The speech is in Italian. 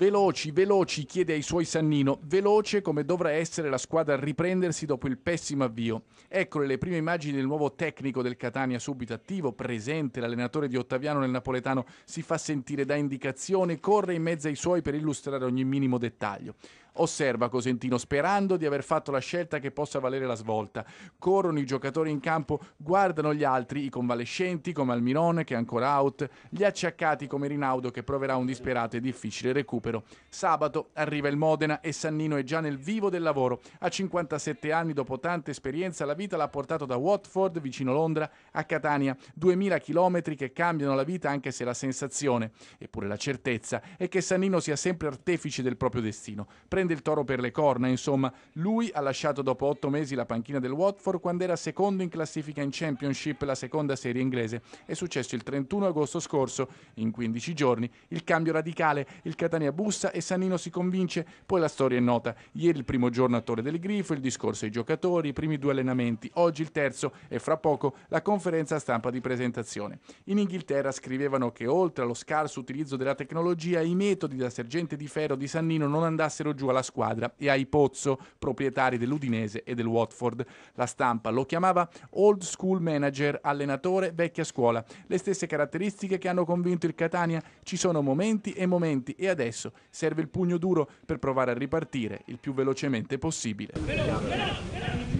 Veloci, veloci, chiede ai suoi Sannino, veloce come dovrà essere la squadra a riprendersi dopo il pessimo avvio. Eccole le prime immagini del nuovo tecnico del Catania, subito attivo, presente, l'allenatore di Ottaviano nel napoletano si fa sentire da indicazione, corre in mezzo ai suoi per illustrare ogni minimo dettaglio. Osserva Cosentino sperando di aver fatto la scelta che possa valere la svolta. Corrono i giocatori in campo, guardano gli altri, i convalescenti come Almirone che è ancora out, gli acciaccati come Rinaudo che proverà un disperato e difficile recupero. Sabato arriva il Modena e Sannino è già nel vivo del lavoro. A 57 anni dopo tanta esperienza la vita l'ha portato da Watford vicino Londra a Catania, 2000 km che cambiano la vita anche se la sensazione, eppure la certezza, è che Sannino sia sempre artefice del proprio destino. Pre- prende il toro per le corna, insomma. Lui ha lasciato dopo otto mesi la panchina del Watford quando era secondo in classifica in Championship, la seconda serie inglese. È successo il 31 agosto scorso, in 15 giorni, il cambio radicale, il Catania bussa e Sanino si convince, poi la storia è nota. Ieri il primo giorno a Torre del Grifo, il discorso ai giocatori, i primi due allenamenti, oggi il terzo e fra poco la conferenza stampa di presentazione. In Inghilterra scrivevano che oltre allo scarso utilizzo della tecnologia, i metodi da sergente di ferro di Sannino non andassero giù apparteneva alla squadra e ai Pozzo, proprietari dell'Udinese e del Watford. La stampa lo chiamava old school manager, allenatore, vecchia scuola. Le stesse caratteristiche che hanno convinto il Catania. Ci sono momenti e momenti e adesso serve il pugno duro per provare a ripartire il più velocemente possibile.